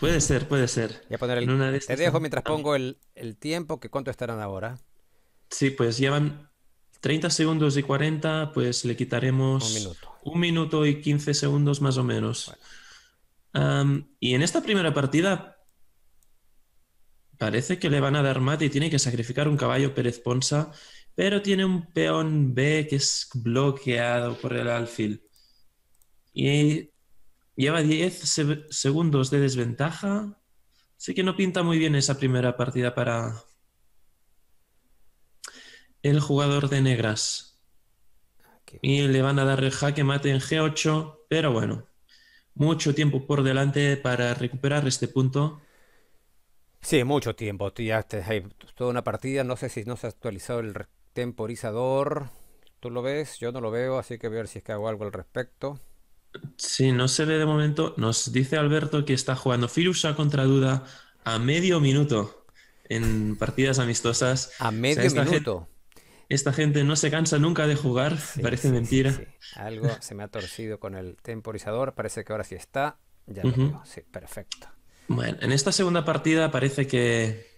Puede ser, puede ser. el... Te dejo mientras pongo el, tiempo, que cuánto estarán ahora. Sí, pues llevan 30 segundos y 40, pues le quitaremos un minuto, y 15 segundos más o menos. y en esta primera partida parece que le van a dar mate y tiene que sacrificar un caballo Pérez Ponsa, pero tiene un peón B que es bloqueado por el alfil. Y Lleva 10 segundos de desventaja. Sé que no pinta muy bien esa primera partida para el jugador de negras. Y le van a dar el jaque mate en G8, pero bueno, mucho tiempo por delante para recuperar este punto. Sí, mucho tiempo. Ya toda una partida. No sé si no se ha actualizado el temporizador. ¿Tú lo ves? Yo no lo veo, así que voy a ver si es que hago algo al respecto. Sí, no se ve de momento. Nos dice Alberto que está jugando Firusa contra Duda a medio minuto en partidas amistosas. A medio minuto. esta gente no se cansa nunca de jugar, parece mentira. Algo se me ha torcido con el temporizador, parece que ahora sí está. Ya sí, perfecto. Bueno, en esta segunda partida parece que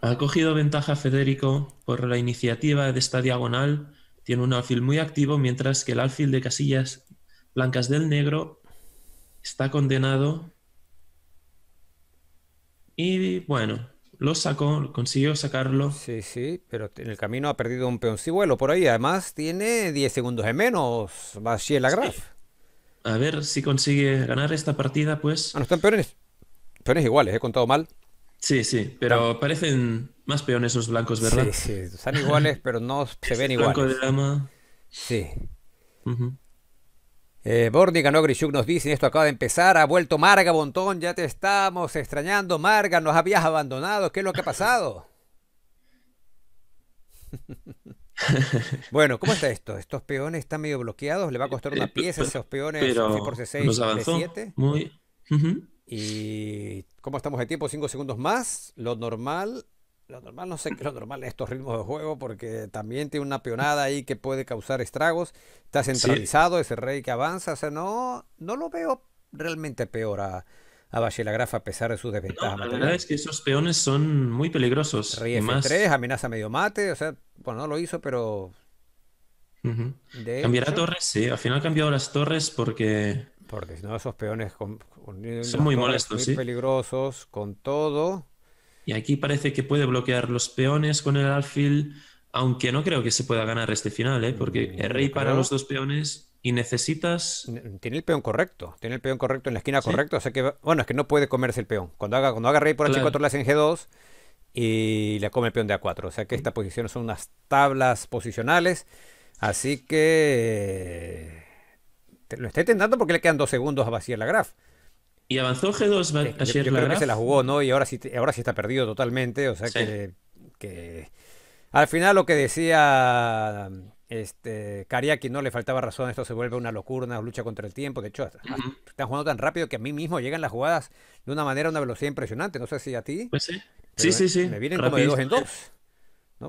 ha cogido ventaja Federico por la iniciativa de esta diagonal tiene un alfil muy activo, mientras que el alfil de casillas blancas del negro está condenado. Y bueno, lo sacó, consiguió sacarlo. Sí, sí, pero en el camino ha perdido un peoncibuelo por ahí. Además, tiene 10 segundos de menos. Bachie la A ver si consigue ganar esta partida, pues. Ah, no están peones. Peones iguales, he contado mal. Sí, sí, pero parecen más peones esos blancos, ¿verdad? Sí, sí, son iguales, pero no se ven iguales. Blanco de dama. Sí. Uh eh, ganó Grishuk, nos dicen, esto acaba de empezar, ha vuelto Marga Bontón, ya te estamos extrañando, Marga, nos habías abandonado, ¿qué es lo que ha pasado? bueno, ¿cómo está esto? Estos peones están medio bloqueados, le va a costar una eh, pieza a esos peones pero nos avanzó muy... Y ¿Cómo estamos de tiempo? Cinco segundos más. Lo normal, lo normal no sé qué es lo normal en estos ritmos de juego, porque también tiene una peonada ahí que puede causar estragos. Está centralizado ese rey que avanza. O sea, no, no lo veo realmente peor a, a a pesar de sus desventajas. la verdad es que esos peones son muy peligrosos. Rey más... 3 amenaza medio mate. O sea, bueno, no lo hizo, pero. Cambiará torres, sí. Al final ha cambiado las torres porque porque si no, esos peones son muy molestos, muy peligrosos, con todo. Y aquí parece que puede bloquear los peones con el alfil, aunque no creo que se pueda ganar este final, ¿eh? porque mm, el rey para los dos peones y necesitas... Tiene el peón correcto, tiene el peón correcto en la esquina correcta, o sea que, bueno, es que no puede comerse el peón. Cuando haga, cuando haga rey por H4 la en G2 y le come el peón de A4, o sea que mm. esta posición son unas tablas posicionales, así que lo está intentando porque le quedan dos segundos a la graf Y avanzó G2 va yo, yo se la jugó, ¿no? Y ahora sí, ahora sí está perdido totalmente. O sea que, Al final lo que decía este Kariaki, no le faltaba razón, esto se vuelve una locura, una lucha contra el tiempo. De hecho, están jugando tan rápido que a mí mismo llegan las jugadas de una manera, una velocidad impresionante. No sé si a ti. Pues sí. Sí, sí, Me vienen como de dos en dos.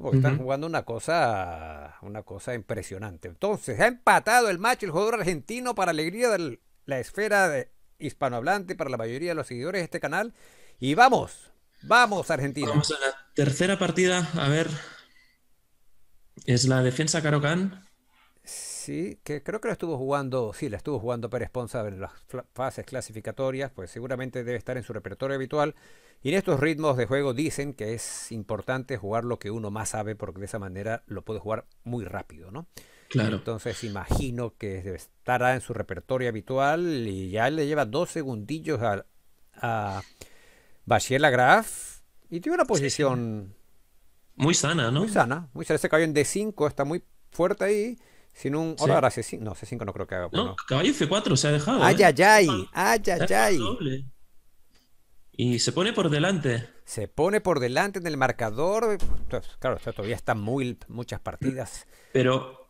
Porque están jugando una cosa, una cosa impresionante. Entonces, ha empatado el match el jugador argentino, para alegría de la esfera hispanohablante, para la mayoría de los seguidores de este canal. Y vamos, vamos, Argentina. Vamos a la tercera partida, a ver. Es la defensa Carocan sí, que creo que la estuvo jugando, sí, la estuvo jugando Pérez Ponza en las fases clasificatorias, pues seguramente debe estar en su repertorio habitual. Y en estos ritmos de juego dicen que es importante jugar lo que uno más sabe, porque de esa manera lo puede jugar muy rápido, ¿no? Claro. Entonces imagino que estará en su repertorio habitual y ya le lleva dos segundillos a, a y tiene una posición... Muy sana, ¿no? Muy sana, muy sana. Se cayó en D5, está muy fuerte ahí. Sin un. c No, C5 no creo que haga. Pues no, caballo F4 se ha dejado. ¡Ay, ¿eh? ay, ay! Ah, y se pone por delante. Se pone por delante en el marcador. Claro, todavía están muy, muchas partidas. Pero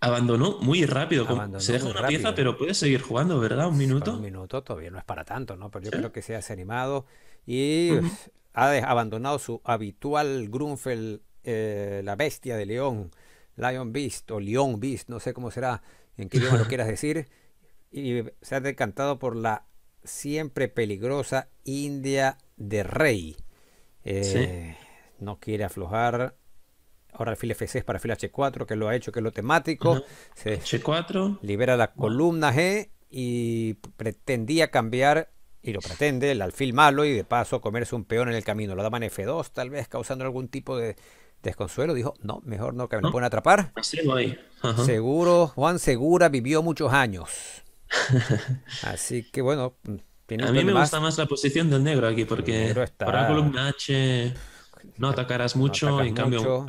abandonó muy rápido. se deja una pieza, pero puede seguir jugando, ¿verdad? Un minuto. un minuto todavía no es para tanto, ¿no? Pero yo creo que se ha animado y ha abandonado su habitual Grunfeld, eh, la bestia de León. Lion Beast o Leon Beast, no sé cómo será, en qué idioma lo quieras decir, y se ha decantado por la siempre peligrosa India de Rey. Eh, no quiere aflojar. Ahora el fil F6 para fil H4, que lo ha hecho, que es lo temático. se 4 Libera la columna G y pretendía cambiar, y lo pretende, el alfil malo y de paso comerse un peón en el camino. Lo daban F2, tal vez causando algún tipo de Desconsuelo dijo, no, mejor no, que me lo pueden atrapar. Seguro, Juan Segura vivió muchos años. Así que bueno, a mí me gusta más la posición del negro aquí porque para no atacarás mucho, en cambio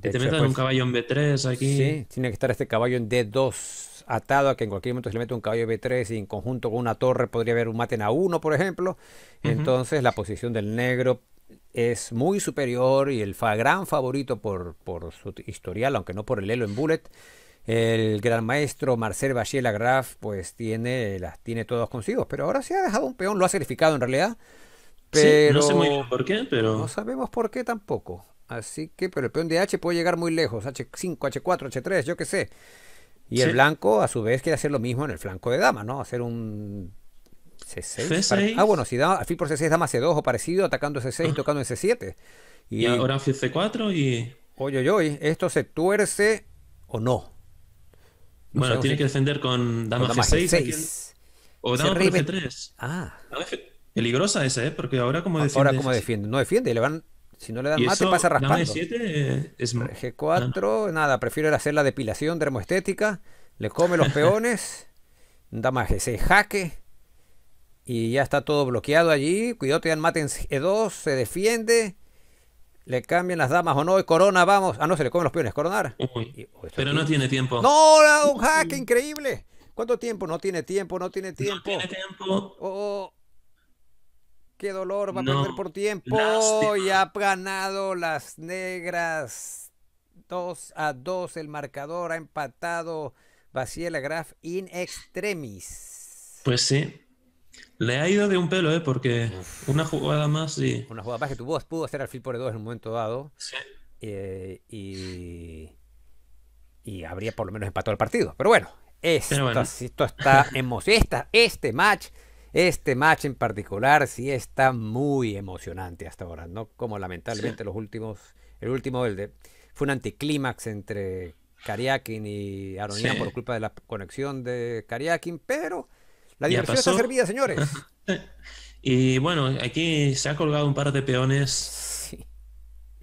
te metan pues un caballo en B3 aquí. Sí, tiene que estar este caballo en D2 atado a que en cualquier momento se le mete un caballo en B3 y en conjunto con una torre podría haber un mate en A1, por ejemplo. Entonces la posición del negro es muy superior y el fa gran favorito por, su historial, aunque no por el Elo en Bullet. El gran maestro Marcel Valle Graf pues tiene, las tiene todos consigo, pero ahora se ha dejado un peón, lo ha sacrificado en realidad. Pero no por qué, pero. sabemos por qué tampoco. Así que, pero el peón de H puede llegar muy lejos, H5, H4, H3, yo qué sé. Y el blanco, a su vez, quiere hacer lo mismo en el flanco de dama, ¿no? Hacer un C6. Ah, bueno, si da, alfil por C6 dama C2 o parecido, atacando C6 y ah. tocando en C7. Y, ahora alfil C4 y... Oye, oye, oye, ¿esto se tuerce o no? bueno, tiene que defender con dama, dama G6. O dama por G3. Ah. Peligrosa esa, ¿eh? Porque ahora como defiende... Ahora como defiende. No defiende, le van... Si no le dan mate, pasa raspando. Eh, g es... 4 ah. nada, prefiero hacer la depilación dermoestética. Le come los peones. dama G6 jaque. Y ya está todo bloqueado allí. Cuidado, te dan mate en E2. Eh, se defiende. Le cambian las damas o no. Y corona, vamos. Ah, no, se le comen los peones. Coronar. Oh, pero no tiene tiempo. No, un hack increíble. ¿Cuánto tiempo? No tiene tiempo, no tiene tiempo. Oh, oh. qué dolor, va a perder por tiempo. Y ha ganado las negras. 2 a 2 el marcador. Ha empatado Basiela Graf in extremis. Pues sí. Le ha ido de un pelo, ¿eh? Porque una jugada más y... Una jugada más que voz pudo hacer al por dos en un momento dado. Sí. Eh, y... Y habría por lo menos empatado el partido. Pero bueno, esto, está emocionante. este match, este match en particular, sí está muy emocionante hasta ahora, ¿no? Como lamentablemente los últimos... El último, el de... Fue un anticlímax entre Kariakin y Aronian por culpa de la conexión de Kariakin, pero la diversión está servida, señores. y bueno, aquí se ha colgado un par de peones.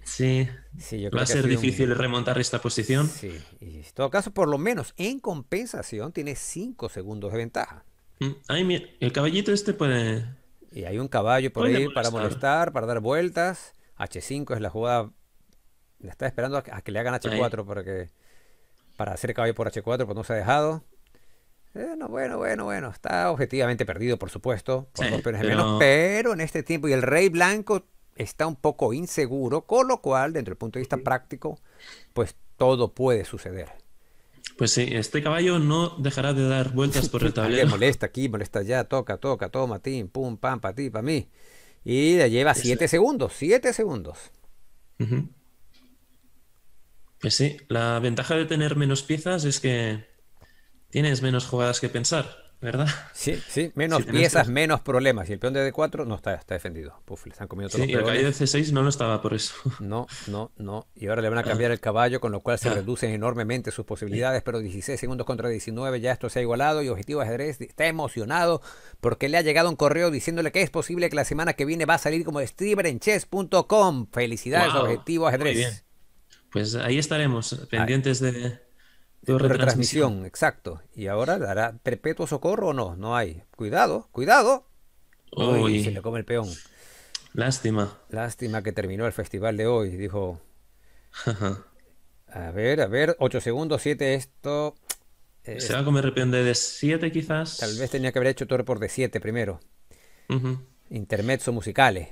Sí. Sí. yo creo Va a ser difícil remontar esta posición. Sí. Y en todo caso, por lo menos en compensación, tiene 5 segundos de ventaja. Mm, mira, el caballito este puede. Y hay un caballo por ahí para molestar, para dar vueltas. H5 es la jugada. está esperando a que le hagan H4 para hacer caballo por H4, pues no se ha dejado. Bueno, bueno, bueno, bueno. Está objetivamente perdido, por supuesto, pero... en este tiempo. Y el rey blanco está un poco inseguro, con lo cual, desde el punto de vista práctico, pues todo puede suceder. Pues sí, este caballo no dejará de dar vueltas por el tablero. molesta aquí, molesta allá, toca, toca, toma, tim, pum, pam, pa ti, pa mí. Y le lleva 7 este siete segundos, siete segundos. Pues sí, la ventaja de tener menos piezas es que tienes menos jugadas que pensar, ¿verdad? Sí, sí, menos piezas, menos problemas. Y el peón de D4 no está, está defendido. Puf, le están comiendo todo. el de C6 no lo estaba por eso. No, no, no. Y ahora le van a ah. cambiar el caballo, con lo cual se ah. reducen enormemente sus posibilidades, pero 16 segundos contra 19, ya esto se ha igualado y Objetivo Ajedrez está emocionado porque le ha llegado un correo diciéndole que es posible que la semana que viene va a salir como streamer Felicidades, Objetivo Ajedrez. Muy bien. Pues ahí estaremos, pendientes de de retransmisión. exacto. Y ahora dará perpetuo socorro o no, no hay. Cuidado, cuidado. Uy, se le come el peón. Lástima. Lástima que terminó el festival de hoy, dijo. a ver, a ver, 8 segundos, 7 esto. ¿Será se va a de 7 quizás. Tal vez tenía que haber hecho todo por de 7 primero. Intermezzo musicales.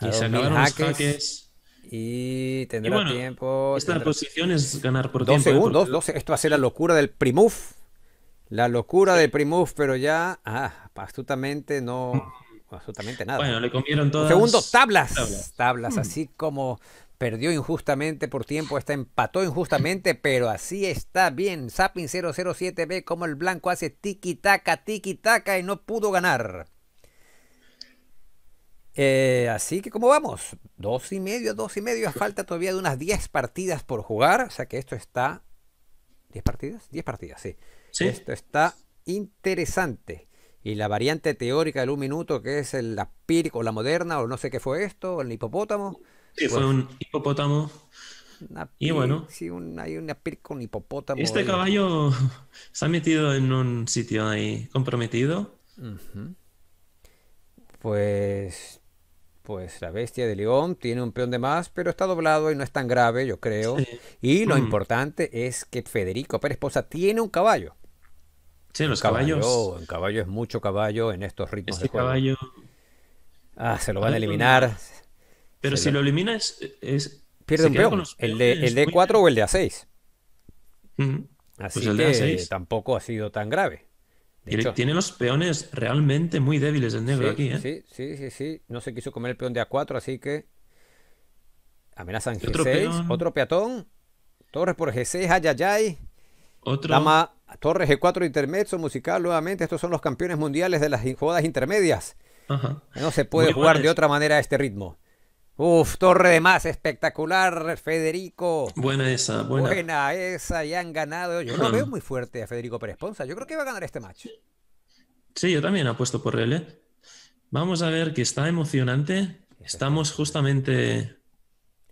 y se los y tendrá tiempo. Esta posición es ganar por dos tiempo. ¿eh? Segundos, esto va a ser la locura del Primuf. La locura del Primuf, pero ya ah, astutamente no. Absolutamente nada. Bueno, le comieron Segundo, tablas. Tablas, mm. así como perdió injustamente por tiempo, esta empató injustamente, pero así está bien. Sapin 007 ve como el blanco hace tiki-taca, tiki-taca y no pudo ganar. Eh, así que, ¿cómo vamos? Dos y medio, dos y medio. Falta todavía de unas diez partidas por jugar. O sea que esto está. Diez partidas? diez partidas, sí. Esto está interesante. Y la variante teórica del un minuto, que es el, la o la moderna, o no sé qué fue esto, el hipopótamo. Sí, fue un hipopótamo. y bueno. Sí, un, hay una con hipopótamo. Este caballo se ha metido en un sitio ahí comprometido. Pues pues la bestia de León tiene un peón de más, pero está doblado y no es tan grave, yo creo. Y lo mm. importante es que Federico Pérez Posa tiene un caballo. Sí, los caballos. Un caballo es mucho caballo en estos ritmos este de juego. caballo. Ah, se lo van a eliminar. Pero si lo... elimina eliminas, es. Pierde un peón. El de, el 4 o el de A6. Pues Así que tampoco ha sido tan grave tiene los peones realmente muy débiles el negro aquí, ¿eh? Sí, sí, sí, sí. No se quiso comer el peón de A4, así que amenazan G6. Otro, peatón. Torres por G6, ayayay. Otro. Torres G4 intermezzo musical nuevamente. Estos son los campeones mundiales de las jugadas intermedias. Ajá. No se puede jugar de otra manera a este ritmo. Uf, torre de más, espectacular, Federico. Buena esa, buena. Buena esa, ya han ganado. Yo no veo muy fuerte a Federico Pérez Ponza. Yo creo que va a ganar este match. Sí, yo también apuesto por él. ¿eh? Vamos a ver que está emocionante. Estamos justamente.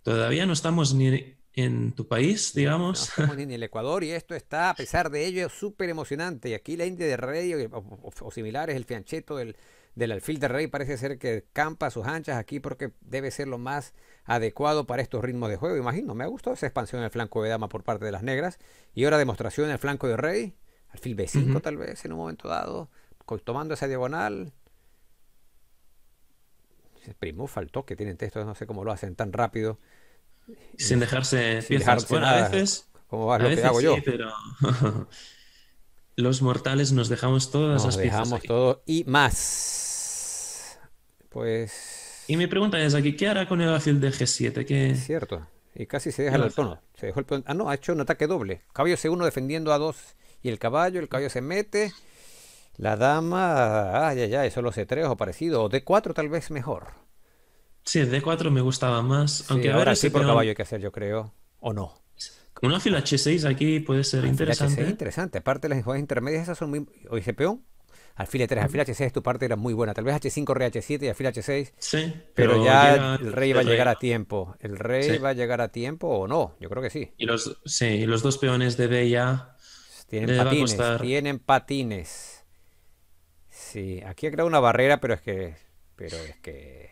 Todavía no estamos ni en tu país, digamos. No, estamos ni en el Ecuador y esto está, a pesar de ello, súper emocionante. Y aquí la India de Radio o, similares, el fiancheto del del alfil de rey parece ser que campa sus anchas aquí porque debe ser lo más adecuado para estos ritmos de juego. Imagino, me gustado esa expansión en el flanco de dama por parte de las negras. Y ahora demostración en el flanco de rey, alfil B5 tal vez en un momento dado, tomando esa diagonal. Primo, faltó que tienen textos, no sé cómo lo hacen tan rápido. Sin dejarse sin a veces. Como va, lo que hago yo. pero... los mortales nos dejamos todas las piezas. Nos dejamos todo y más. Pues. Y mi pregunta es aquí: ¿qué hará con el alfil de G7? Es cierto. Y casi se deja el tono. Se dejó el... Ah, no, ha hecho un ataque doble. Caballo C1 defendiendo a dos y el caballo, el caballo se mete. La dama, ay, ya, eso solo C3 o parecido. O D4 tal vez mejor. Sí, el D4 me gustaba más. aunque ahora, sí por caballo hay que hacer, yo creo. ¿O no? Una fila H6 aquí puede ser interesante. Fila interesante. Aparte, las jugadas intermedias esas son muy. O se peón, alfil 3 alfil H6, tu parte era muy buena. Tal vez H5, rey H7 y alfil H6. Sí. Pero, ya el rey va a llegar a tiempo. ¿El rey va a llegar a tiempo o no? Yo creo que sí. Y los, sí, los dos peones de B ya. Tienen patines. Tienen patines. Sí, aquí ha creado una barrera, pero es que. Pero es que.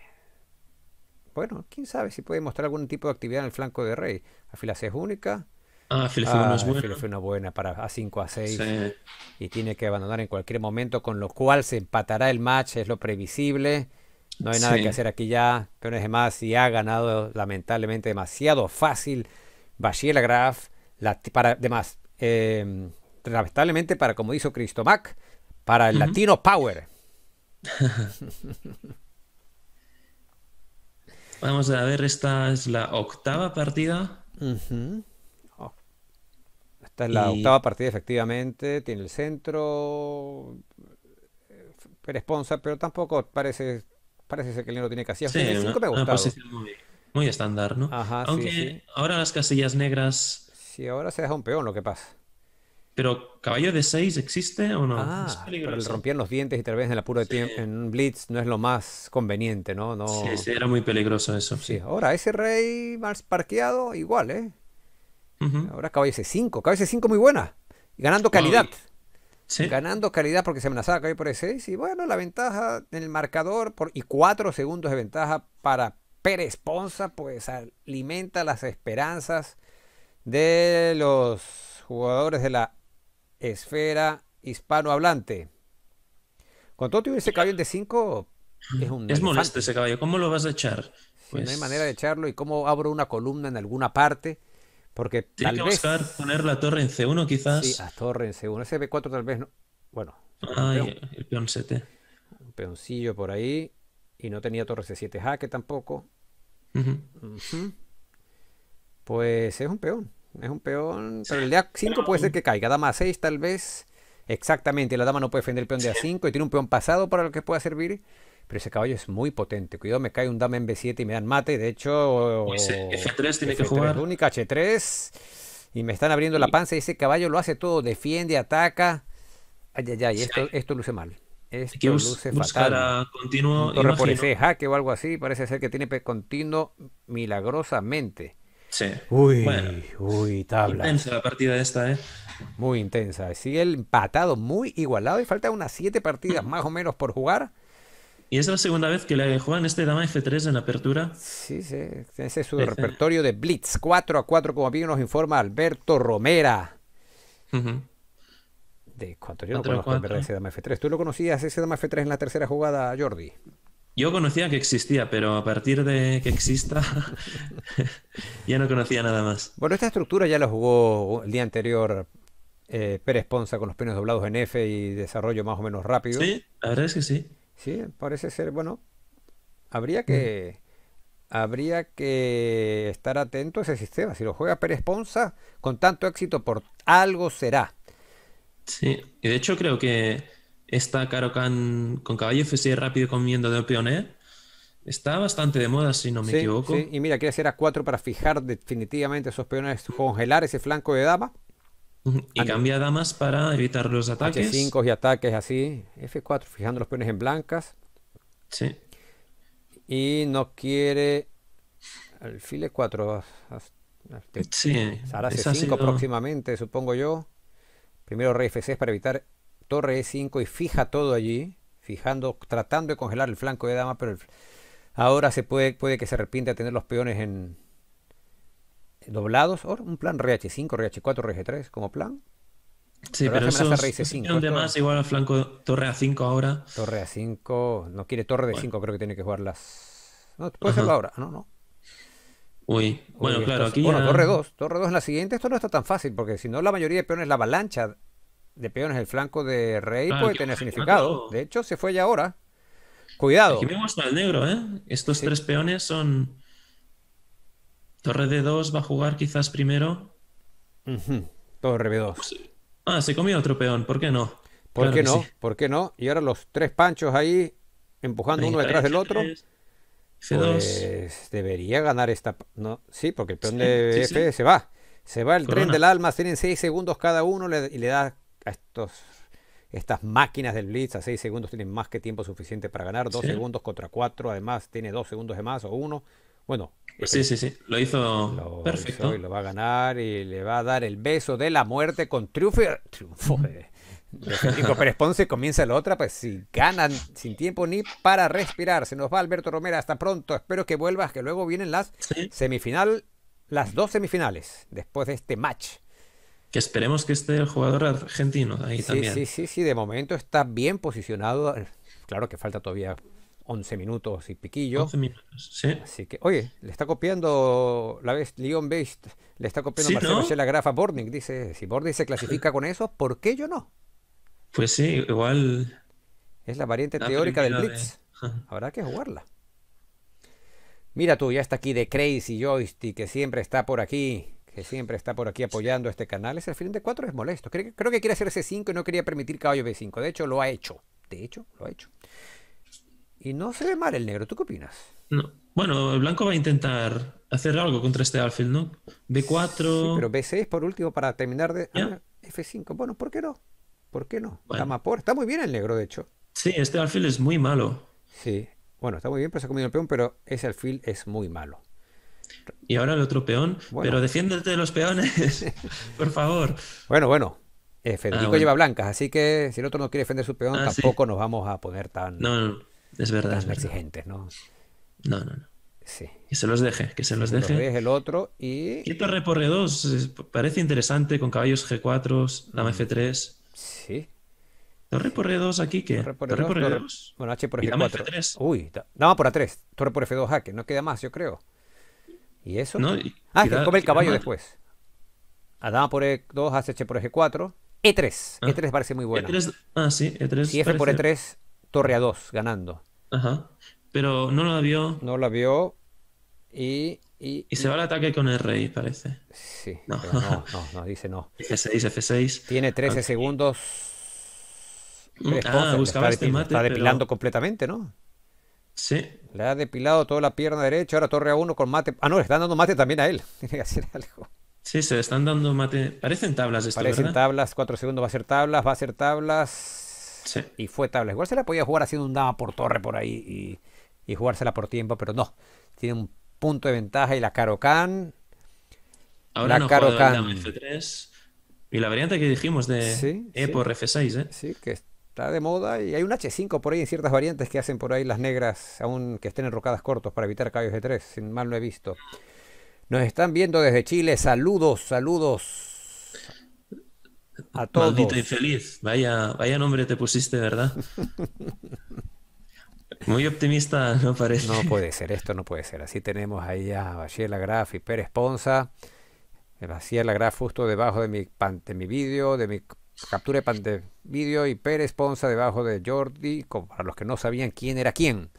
Bueno, quién sabe si puede mostrar algún tipo de actividad en el flanco de rey. Alfil C es única. Ah, ah buena. para a 5 a 6 y tiene que abandonar en cualquier momento, con lo cual se empatará el match, es lo previsible. No hay nada que hacer aquí ya. Pero es más, si ha ganado lamentablemente demasiado fácil Bashir Graf, la, para, además, em, lamentablemente para, como hizo Cristomac, para el Latino Power. Vamos a ver, esta es la octava partida. Esta es la octava partida, efectivamente. Tiene el centro. Pérez eh, Ponza, pero tampoco parece, parece ser que el negro tiene casillas. Sí, una, posición muy, estándar, ¿no? Ajá, Aunque ahora las casillas negras. Sí, ahora se deja un peón lo que pasa. Pero caballo de 6 existe o no? Ah, es peligroso. el los dientes y tal vez en la de en un blitz no es lo más conveniente, ¿no? Sí, era muy peligroso eso. sí. ahora ese rey más parqueado igual, ¿eh? Ahora caballo ese 5 caballo ese 5 muy buena, ganando calidad. Ganando calidad porque se amenazaba caballo por ese 6 y bueno, la ventaja en el marcador por, y 4 segundos de ventaja para Pérez Ponza, pues alimenta las esperanzas de los jugadores de la esfera hispanohablante. Cuando todo ese caballo de 5 es un... Es molesto ese caballo, ¿cómo lo vas a echar? no hay pues manera de echarlo y cómo abro una columna en alguna parte porque Tiene poner la torre en C1 quizás. Sí, a torre en C1. b 4 tal vez no. Bueno. Ay, ah, el peón 7. Un peoncillo por ahí. Y no tenía torre C7 jaque tampoco. Pues es un peón. Es un peón. Pero el de A5 puede ser que caiga. Dama A6 tal vez. Exactamente. La dama no puede defender el peón de A5 y tiene un peón pasado para lo que pueda servir. Pero ese caballo es muy potente. Cuidado, me cae un dame en B7 y me dan mate. De hecho, F3 tiene que jugar. Única H3. Y me están abriendo la panza. Y ese caballo lo hace todo. Defiende, ataca. Ay, ay, ay. Esto, esto luce mal. Esto luce fatal. continuo. Torre por ese jaque o algo así. Parece ser que tiene continuo milagrosamente. Sí. Uy, uy, tabla. Intensa la partida esta, ¿eh? Muy intensa. Sigue el empatado, muy igualado y falta unas siete partidas más o menos por jugar. Y es la segunda vez que le juegan este dama F3 en apertura. Sí, sí, ese es su repertorio de Blitz. 4 a 4, como bien nos informa Alberto Romera. De cuánto yo no conozco en ese dama F3. ¿Tú lo conocías ese dama F3 en la tercera jugada, Jordi? Yo conocía que existía, pero a partir de que exista ya no conocía nada más. Bueno, esta estructura ya la jugó el día anterior eh, Pérez Ponza con los pinos doblados en F y desarrollo más o menos rápido. Sí, la verdad es que sí. Sí, parece ser, bueno, habría que habría que estar atento a ese sistema. Si lo juega Pérez Ponza con tanto éxito, por algo será. Sí, y de hecho creo que esta Can con caballo F6 rápido comiendo de peoné está bastante de moda, si no me equivoco. Sí. Y mira, quiere hacer a 4 para fijar definitivamente esos peones, congelar ese flanco de dama y cambia damas para evitar los ataques. H5 y ataques así. F4, fijando los peones en blancas. Sí. Y no quiere alfil E4. Sí. Ahora C5 próximamente, supongo yo. Primero rey F6 para evitar torre E5 y fija todo allí. Fijando, tratando de congelar el flanco de dama, pero ahora se puede, puede que se arrepiente de tener los peones en, doblados, un plan RH5, RH4, RH3 como plan. Sí, pero, eso es más igual al flanco torre A5 ahora. Torre A5, no quiere torre de 5, creo que tiene que jugar las... No, puede ahora, ah, no, no. Uy, bueno, claro, aquí Bueno, torre 2, torre 2 en la siguiente, esto no está tan fácil, porque si no la mayoría de peones, la avalancha de peones, el flanco de rey ah, puede tener significado. De hecho, se fue ya ahora. Cuidado. Aquí vemos al negro, ¿eh? Estos tres peones son Torre D2 va a jugar quizás primero. Torre B2. Pues, ah, se comió otro peón, ¿por qué no? ¿Por qué no? ¿Por qué no? Y ahora los tres panchos ahí empujando uno detrás del otro. Pues, debería ganar esta. No, sí, porque el peón de BF se va. Se va el tren del alma. Tienen seis segundos cada uno y le da a estos, estas máquinas del Blitz a seis segundos. Tienen más que tiempo suficiente para ganar. Dos segundos contra cuatro, Además, tiene dos segundos de más o uno. Bueno. sí, sí, sí, lo hizo perfecto. y lo va a ganar y le va a dar el beso de la muerte con triunfo. triunfo Y Pérez Ponce comienza la otra, pues si ganan sin tiempo ni para respirar. Se nos va Alberto Romero, hasta pronto. Espero que vuelvas, que luego vienen las semifinales semifinal, las dos semifinales después de este match. Que esperemos que esté el jugador argentino ahí también. Sí, sí, sí, de momento está bien posicionado. Claro que falta todavía 11 minutos y piquillo. 11 minutos, sí. Así que, oye, le está copiando la vez Leon Based, le está copiando Marcelo la Grafa Borning. Dice, si Borning se clasifica con eso, ¿por qué yo no? Pues sí, igual. Es la variante teórica del Blitz. Habrá que jugarla. Mira tú, ya está aquí de Crazy Joystick, que siempre está por aquí, que siempre está por aquí apoyando este canal. Es el fin de 4 es molesto. Creo, que quiere hacer ese 5 y no quería permitir caballo B5. De hecho, lo ha hecho. De hecho, lo ha hecho. Y no se ve mal el negro, ¿tú qué opinas? No. Bueno, el blanco va a intentar hacer algo contra este alfil, ¿no? B4. Sí, pero B6 por último para terminar de. Ah, F5. Bueno, ¿por qué no? ¿Por qué no? por. Está muy bien el negro, de hecho. Sí, este alfil es muy malo. Sí. Bueno, está muy bien, pero se ha comido el peón, pero ese alfil es muy malo. Y ahora el otro peón, pero defiéndete de los peones, por favor. Bueno, bueno. Eh, Federico ah, lleva blancas, así que si el otro no quiere defender su peón, ah, tampoco nos vamos a poner tan. No, no. Es verdad. Es verdad. ¿no? No, no, no. Sí. Que se los deje, que se los que deje. Los deje el otro y. torre por r 2, parece interesante con caballos G4, dama F3. Sí. Torre por E2 aquí, ¿qué? Torre por, r 2 Bueno, H por F4. F3. Uy, dama por A3. Torre por F2 jaque. Ah, no queda más, yo creo. ¿Y eso? No, y, ah, que come el caballo después. A dama por E2, H por G4. E3. E3 parece muy e bueno. ah, sí, E3. Y F por E3, torre a 2 ganando. Ajá. Pero no la vio. No la vio. Y, y, se va al ataque con el rey, parece. Sí. No, no, no, dice no. F6, F6. Tiene 13 segundos. Mm, ah, buscaba está, este mate, está depilando completamente, ¿no? Sí. Le ha depilado toda la pierna derecha, ahora torre a uno con mate. Ah, no, le están dando mate también a él. Tiene que hacer algo. Sí, se le están dando mate. Parecen tablas Parecen tablas, cuatro segundos va a ser tablas, va a ser tablas. Y fue tabla. Igual se la podía jugar haciendo un dama por torre por ahí y, jugársela por tiempo, pero no. Tiene un punto de ventaja y la Caro Ahora la no Y la variante que dijimos de E por F6, ¿eh? Sí, que está de moda y hay un H5 por ahí en ciertas variantes que hacen por ahí las negras, aún que estén enrocadas cortos para evitar caballos de 3, sin mal lo he visto. Nos están viendo desde Chile, saludos, saludos. A todos. Maldito infeliz. Vaya, vaya nombre te pusiste, ¿verdad? Muy optimista, no parece. No puede ser, esto no puede ser. Así tenemos ahí a Baciela Graf y Pérez Ponza. Baciela Graf justo debajo de mi, pan, de mi vídeo, de mi captura de, pan, de vídeo y Pérez Ponza debajo de Jordi, como para los que no sabían quién era quién.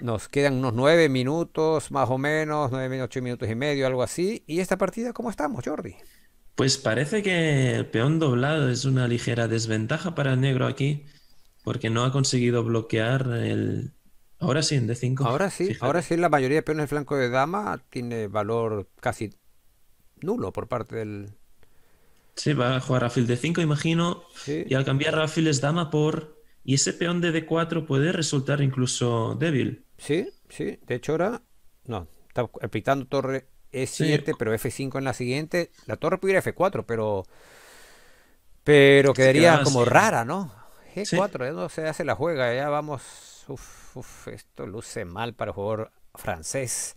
Nos quedan unos nueve minutos, más o menos, nueve, ocho minutos y medio, algo así. ¿Y esta partida cómo estamos, Jordi? Pues parece que el peón doblado es una ligera desventaja para el negro aquí, porque no ha conseguido bloquear el... Ahora sí, en D5. Ahora sí, ahora sí la mayoría de peones flanco de dama tiene valor casi nulo por parte del... Sí, va a jugar a fil D5, imagino, y al cambiar a es dama por... Y ese peón de D4 puede resultar incluso débil. Sí, sí, de hecho ahora... No, está pitando torre e7, pero F5 en la siguiente, la torre pudiera F4, pero pero quedaría como rara, ¿no? G4, no se hace la juega, ya vamos, uf, esto luce mal para el jugador francés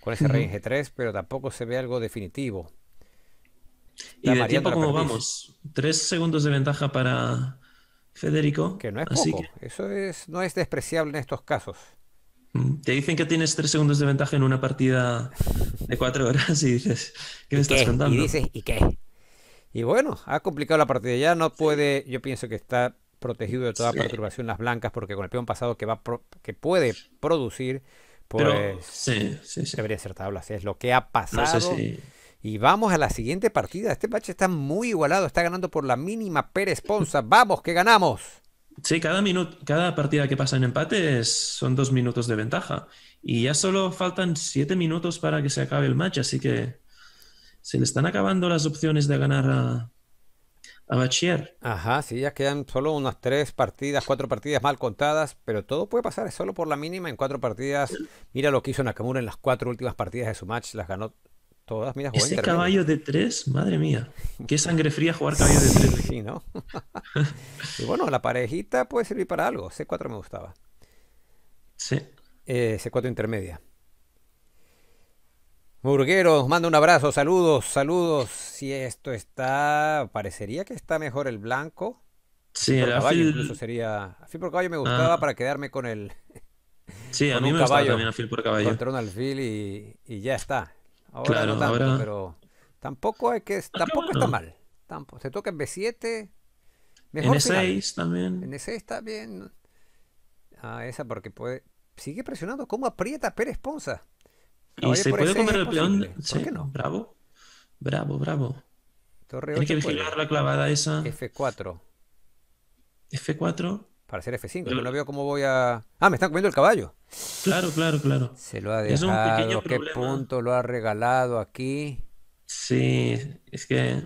con ese rey en G3, pero tampoco se ve algo definitivo. y de tiempo, ¿cómo vamos? Tres segundos de ventaja para Federico. Que no es poco. Eso es, no es despreciable en estos casos. Mm. Te dicen que tienes tres segundos de ventaja en una partida de cuatro horas y dices, ¿qué me estás contando? Y dices, ¿y qué? Y bueno, ha complicado la partida. Ya no puede, yo pienso que está protegido de toda perturbación las blancas, porque con el peón pasado que va que puede producir, pues Pero, sí, sí, debería ser tabla. es lo que ha pasado. Y vamos a la siguiente partida. Este match está muy igualado. Está ganando por la mínima Pérez Ponza. Vamos, que ganamos. Sí, cada, minuto, cada partida que pasa en empate son dos minutos de ventaja. Y ya solo faltan siete minutos para que se acabe el match, así que se le están acabando las opciones de ganar a, a Bachier. Ajá, sí, ya quedan solo unas tres partidas, cuatro partidas mal contadas, pero todo puede pasar, es solo por la mínima en cuatro partidas. Mira lo que hizo Nakamura en las cuatro últimas partidas de su match, las ganó Todas, mira, Ese caballo de tres, madre mía. Qué sangre fría jugar caballo de tres. Sí, ¿no? y bueno, la parejita puede servir para algo. C4 me gustaba. Sí. Eh, C4 intermedia. Burgueros, manda un abrazo, saludos, saludos. Si esto está, parecería que está mejor el blanco. Sí, el caballo incluso sería. Afil por caballo me gustaba ah. para quedarme con el. Sí, a mí me gustaba también por caballo. un alfil y ya está claro, pero tampoco hay que tampoco está mal. Tampoco. Se toca en B7. En e 6 también. En e 6 está bien. Ah, esa porque puede sigue presionando cómo aprieta Pérez Ponza. Y se puede comer el peón. no? Bravo. Bravo, bravo. Torre Tiene que pues. vigilar la clavada esa. F4. F4 para hacer F5. no veo cómo voy a. Ah, me están comiendo el caballo. Claro, claro, claro. Se lo ha dejado. ¿Qué punto lo ha regalado aquí? Sí, es que.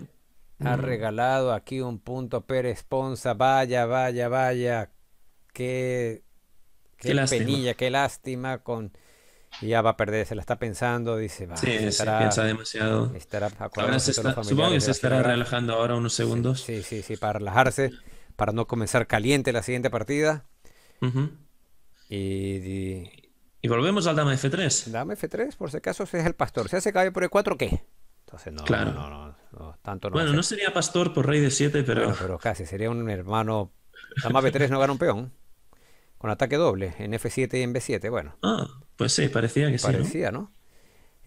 Ha mm. regalado aquí un punto Pérez Ponza. Vaya, vaya, vaya. Qué. Qué, penilla, qué lástima. Con. Ya va a perder, se la está pensando, dice. Va, sí, se piensa demasiado. Estará se está, supongo se estará relajando ahora unos segundos. sí, sí, sí para relajarse para no comenzar caliente la siguiente partida. y, volvemos al dama F3. Dama F3, por si acaso, es el pastor. Si hace cae por E4, ¿qué? Entonces, no, no, no, Bueno, no sería pastor por rey de 7, pero... pero casi, sería un hermano... Dama B3 no gana un peón. Con ataque doble, en F7 y en B7, bueno. Ah, pues sí, parecía que parecía, sí, ¿no? ¿no?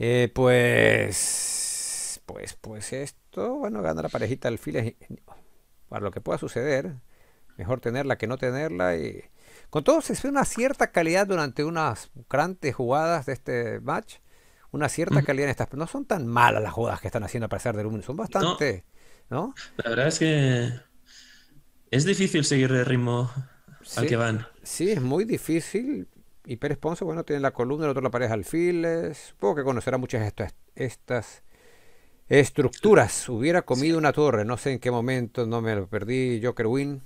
Eh, pues... Pues, pues esto, bueno, gana la parejita alfiles para lo que pueda suceder. Mejor tenerla que no tenerla. Y... Con todo, se ve una cierta calidad durante unas grandes jugadas de este match. Una cierta calidad en estas. No son tan malas las jugadas que están haciendo a pesar del mundo. Son bastante. No. La verdad es que es difícil seguir el ritmo al que van. Sí, es muy difícil. Y Pérez Ponce, bueno, tiene la columna, el otro la pareja alfiles. poco que conocerá muchas estas Estructuras. Hubiera comido una torre. No sé en qué momento. No me lo perdí. Joker Win.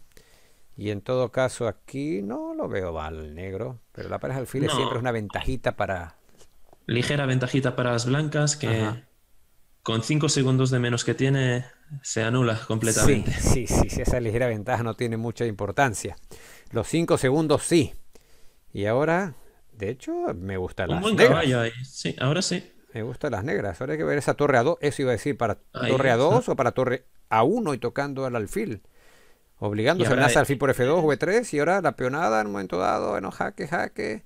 Y en todo caso aquí no lo veo mal negro. Pero la pareja alfiles siempre es una ventajita para... Ligera ventajita para las blancas que... Con 5 segundos de menos que tiene, se anula completamente. Sí, sí, sí, esa ligera ventaja no tiene mucha importancia. Los 5 segundos sí. Y ahora, de hecho, me gusta la. Un Sí, ahora sí. Me gustan las negras. Ahora hay que ver esa torre A2. Eso iba a decir, para torre A2 o para torre A1 y tocando al alfil. Obligándose a amenaza alfil por F2 o 3 y ahora la peonada en un momento dado. Bueno, jaque, jaque.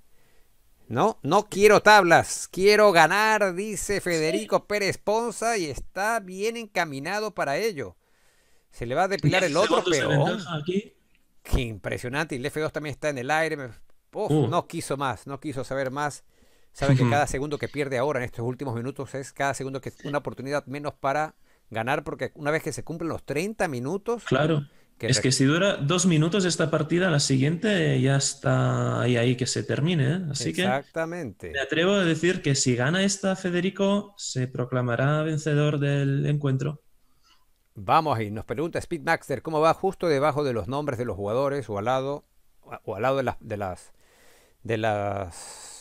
No, no quiero tablas, quiero ganar, dice Federico Pérez Ponza y está bien encaminado para ello. Se le va a depilar el otro peón. Qué impresionante. Y el F2 también está en el aire. Uf, uh. No quiso más, no quiso saber más Saben que cada segundo que pierde ahora en estos últimos minutos es cada segundo que es una oportunidad menos para ganar, porque una vez que se cumplen los 30 minutos. Claro. es que si dura dos minutos esta partida, la siguiente ya está ahí, ahí que se termine. ¿eh? Así Exactamente. que. Me atrevo a decir que si gana esta Federico, se proclamará vencedor del encuentro. Vamos ahí nos pregunta Maxter, cómo va justo debajo de los nombres de los jugadores o al lado, o al lado de las, de las, de las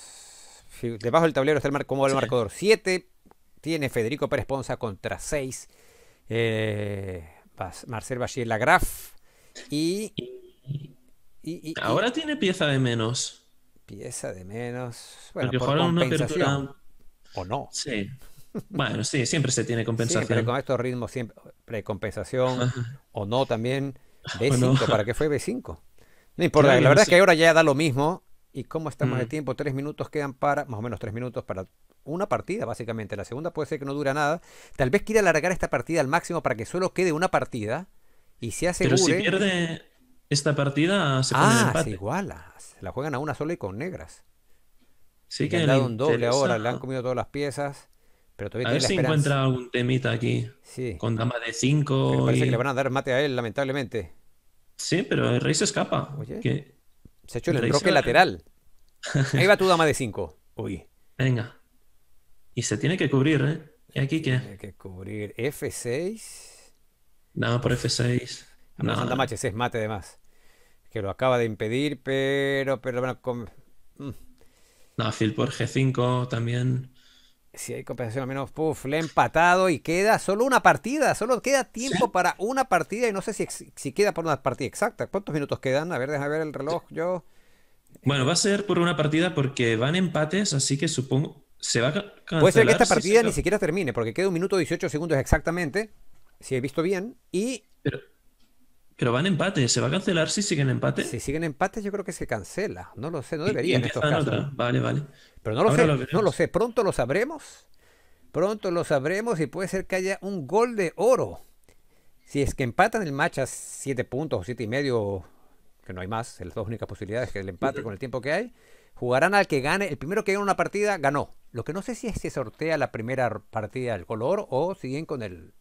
debajo del tablero está el marcador. 7 tiene Federico Pérez Ponza contra 6. Eh, Marcel Bachir Lagraf. Y, Ahora tiene pieza de menos. Pieza de menos. Bueno, compensación. O no. Sí. Bueno, sí, siempre se tiene compensación. Siempre con estos ritmos, siempre precompensación o no también. B5, ¿para qué fue B5? No importa, la verdad es que ahora ya da lo mismo ¿Y cómo estamos de mm. tiempo? Tres minutos quedan para, más o menos tres minutos para una partida, básicamente. La segunda puede ser que no dura nada. Tal vez quiera alargar esta partida al máximo para que solo quede una partida y se asegure... Pero si pierde esta partida, se pone ah, empate. se iguala. La juegan a una sola y con negras. Sí que le han dado un doble ahora, le han comido todas las piezas. Pero todavía a ver si encuentra algún temita aquí. Sí. Con dama de cinco Y... Parece que le van a dar mate a él, lamentablemente. Sí, pero el rey se escapa. Oye. Que... Se ha hecho el roque lateral. Ahí va tu dama de 5. Uy. Venga. Y se tiene que cubrir, ¿eh? ¿Y aquí qué? Tiene que cubrir F6. Nada por F6. No, no. h es mate más. Que lo acaba de impedir, pero. pero bueno, con... Mm. No, Phil por G5 también si hay compensación al menos, puff, le he empatado y queda solo una partida, solo queda tiempo para una partida y no sé si, si queda por una partida exacta. ¿Cuántos minutos quedan? A ver, déjame ver el reloj, yo... Bueno, eh, va a ser por una partida porque van empates, así que supongo... Se va a Puede ser que esta partida ni siquiera termine, porque queda un minuto 18 segundos exactamente, si he visto bien, y... Pero van empate, ¿se va a cancelar si siguen empate? Si siguen empate, yo creo que se cancela. No lo sé, no debería. en estos casos. Vale, vale. Pero no lo sé, no lo sé. Pronto lo sabremos. Pronto lo sabremos y puede ser que haya un gol de oro. Si es que empatan el match a 7 puntos o 7 y medio, que no hay más, las dos únicas posibilidades que el empate con el tiempo que hay, jugarán al que gane. El primero que gane una partida ganó. Lo que no sé si es que sortea la primera partida del color o siguen con el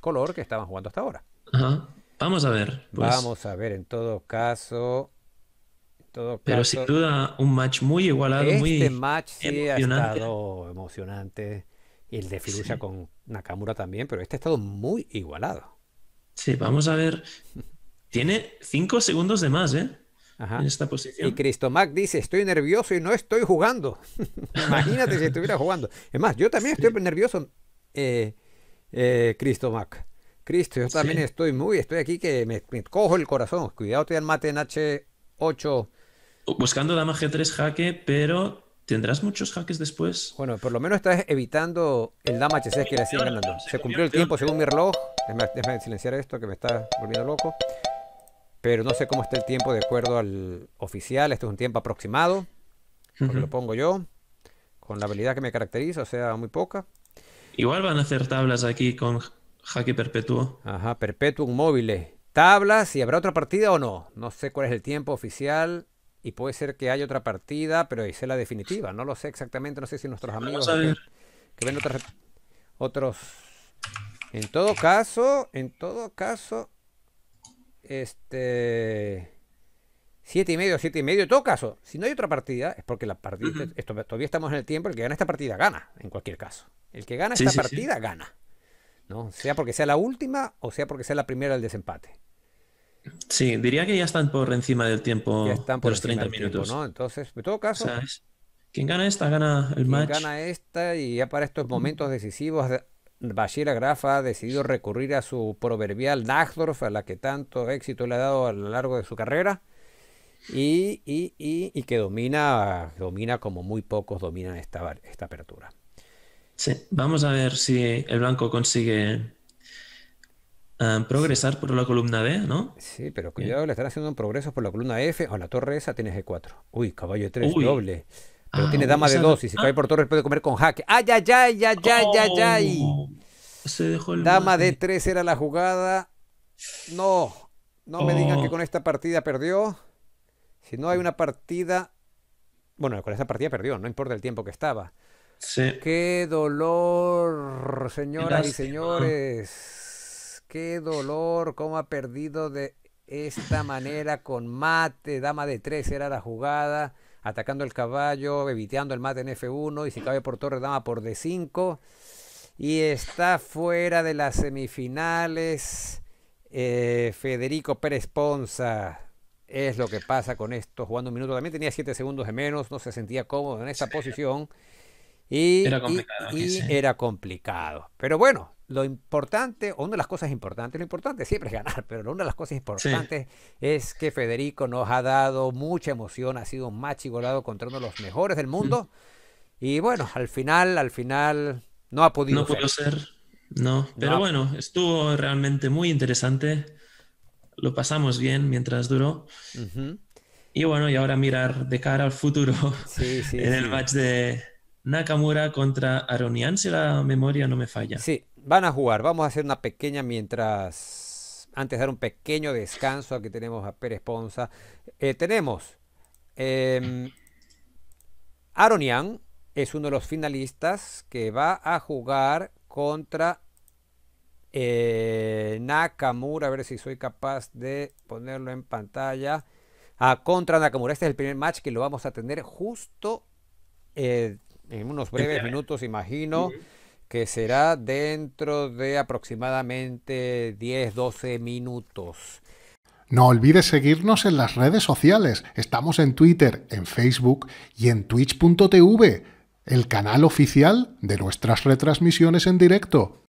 color que estaban jugando hasta ahora. Ajá. Vamos a ver. Pues. Vamos a ver en todo caso. Pero sin duda un match muy igualado, este match sí ha estado emocionante. Y el de Firusha con Nakamura también, pero este ha estado muy igualado. Sí, vamos a ver. Tiene cinco segundos de más, ¿eh? En esta posición. Y Cristomac dice, estoy nervioso y no estoy jugando. Imagínate si estuviera jugando. Es más, yo también estoy nervioso, eh, eh, Cristomac. Cristo, yo también estoy muy, estoy aquí que me, cojo el corazón. Cuidado, te al mate en H8. Buscando dama G3 jaque, pero ¿Tendrás muchos jaques después? Bueno, por lo menos estás evitando el dama H6 que le ganando. Se cumplió el tiempo según mi reloj. Déjame, silenciar esto que me está volviendo loco. Pero no sé cómo está el tiempo de acuerdo al oficial. Este es un tiempo aproximado. lo pongo yo. Con la habilidad que me caracteriza, o sea, muy poca. Igual van a hacer tablas aquí con Jaque perpetuo. Ajá, perpetuum móviles. Tablas, ¿y habrá otra partida o no? No sé cuál es el tiempo oficial y puede ser que haya otra partida, pero hice la definitiva. No lo sé exactamente, no sé si nuestros amigos que, ven otras, otros... En todo caso, en todo caso, este... Siete y medio, siete y medio, en todo caso, si no hay otra partida, es porque la partida, todavía estamos en el tiempo, el que gana esta partida gana, en cualquier caso. El que gana esta partida gana. ¿no? Sea porque sea la última o sea porque sea la primera del desempate. Sí, diría que ya están por encima del tiempo. los 30 minutos. Entonces, en todo caso. Quien gana esta gana el match. gana esta y ya para estos momentos decisivos, Bashir Graffa ha decidido recurrir a su proverbial Nachdorf, a la que tanto éxito le ha dado a lo largo de su carrera. Y, que domina, domina como muy pocos dominan esta apertura vamos a ver si el blanco consigue eh, progresar por la columna B ¿no? Sí, pero cuidado, le están haciendo un progreso por la columna F. O la torre esa tiene g 4 Uy, caballo de 3, doble. Pero ah, tiene dama de 2 y si ah. cae por torre puede comer con jaque. ¡Ay, ay, ay, ay, ay, ay, oh. dama de 3 era la jugada. No, no me digan que oh. con esta partida perdió. Si no hay una partida... Bueno, con esta partida perdió, no importa el tiempo que estaba. Qué dolor, señoras y señores. Qué dolor, cómo ha perdido de esta manera con mate. Dama de tres era la jugada, atacando el caballo, eviteando el mate en F1 y si cabe por torre, dama por D5. Y está fuera de las semifinales. Eh, Federico Pérez Ponza es lo que pasa con esto jugando un minuto. También tenía 7 segundos de menos, no se sentía cómodo en esa posición. Y era complicado. era complicado. Pero bueno, lo importante, una de las cosas importantes, lo importante siempre es ganar, pero una de las cosas importantes es que Federico nos ha dado mucha emoción, ha sido un match igualado contra uno de los mejores del mundo. Y bueno, al final, al final no ha podido no ser. Pudo ser. No, pero bueno, estuvo realmente muy interesante. Lo pasamos bien mientras duró. Y bueno, y ahora mirar de cara al futuro en el match de, Nakamura contra Aronian, si la memoria no me falla. Sí, van a jugar. Vamos a hacer una pequeña mientras. Antes de dar un pequeño descanso, aquí tenemos a Pérez Ponza. Eh, tenemos. Em, Aronian es uno de los finalistas que va a jugar contra eh, Nakamura. A ver si soy capaz de ponerlo en pantalla. a ah, contra Nakamura. Este es el primer match que lo vamos a tener justo eh, en unos breves minutos, imagino, que será dentro de aproximadamente 10, 12 minutos. No olvides seguirnos en las redes sociales. Estamos en Twitter, en Facebook y en twitch.tv, el canal oficial de nuestras retransmisiones en directo.